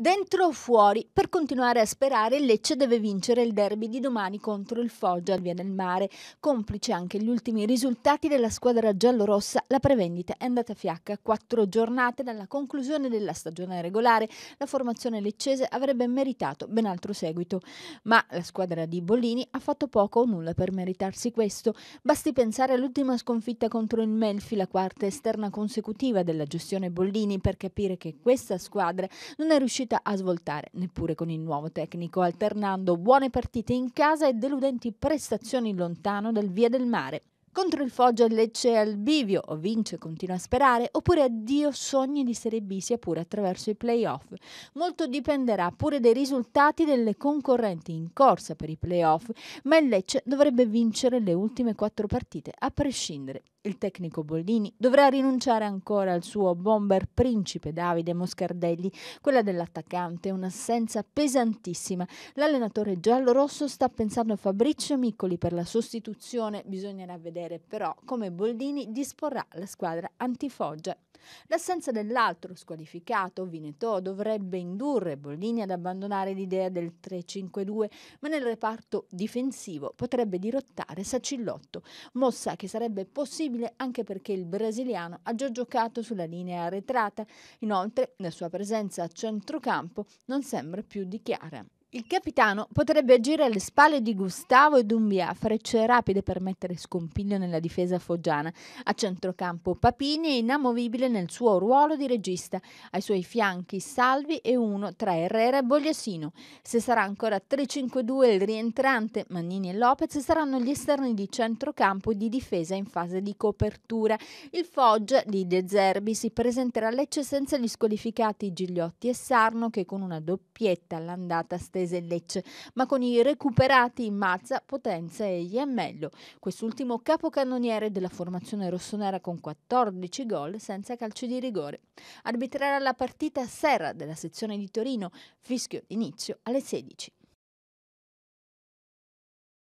Dentro o fuori? Per continuare a sperare, il Lecce deve vincere il derby di domani contro il Foggia al Via del Mare. Complice anche gli ultimi risultati della squadra giallorossa, la prevendita è andata a fiacca. Quattro giornate dalla conclusione della stagione regolare, la formazione leccese avrebbe meritato ben altro seguito. Ma la squadra di Bollini ha fatto poco o nulla per meritarsi questo. Basti pensare all'ultima sconfitta contro il Melfi, la quarta esterna consecutiva della gestione Bollini, per capire che questa squadra non è riuscita riuscita a svoltare neppure con il nuovo tecnico, alternando buone partite in casa e deludenti prestazioni lontano dal via del mare. Contro il Foggia Lecce è al bivio, o vince, continua a sperare, oppure addio sogni di Serie B sia pure attraverso i playoff. Molto dipenderà pure dai risultati delle concorrenti in corsa per i playoff, ma il Lecce dovrebbe vincere le ultime quattro partite, a prescindere il tecnico Bollini dovrà rinunciare ancora al suo bomber principe Davide Moscardelli, quella dell'attaccante, è un'assenza pesantissima. L'allenatore giallorosso sta pensando a Fabrizio Miccoli per la sostituzione, bisognerà vedere però come Bollini disporrà la squadra antifoggia. L'assenza dell'altro squalificato, Vinetò, dovrebbe indurre Bollini ad abbandonare l'idea del 3-5-2, ma nel reparto difensivo potrebbe dirottare Sacillotto, mossa che sarebbe possibile possibile anche perché il brasiliano ha già giocato sulla linea arretrata. Inoltre la sua presenza a centrocampo non sembra più di chiara. Il capitano potrebbe agire alle spalle di Gustavo e Dumbia, frecce rapide per mettere scompiglio nella difesa foggiana. A centrocampo Papini è inamovibile nel suo ruolo di regista, ai suoi fianchi Salvi e uno tra Herrera e Bogliasino. Se sarà ancora 3-5-2 il rientrante, Mannini e Lopez saranno gli esterni di centrocampo e di difesa in fase di copertura. Il Foggia di De Zerbi si presenterà a Lecce senza gli squalificati Gigliotti e Sarno che con una doppietta all'andata stessa attese il Lecce, ma con i recuperati in Mazza, Potenza e Iemmello. Quest'ultimo capocannoniere della formazione rossonera con 14 gol senza calcio di rigore. Arbitrerà la partita a Serra della sezione di Torino, fischio d'inizio alle 16.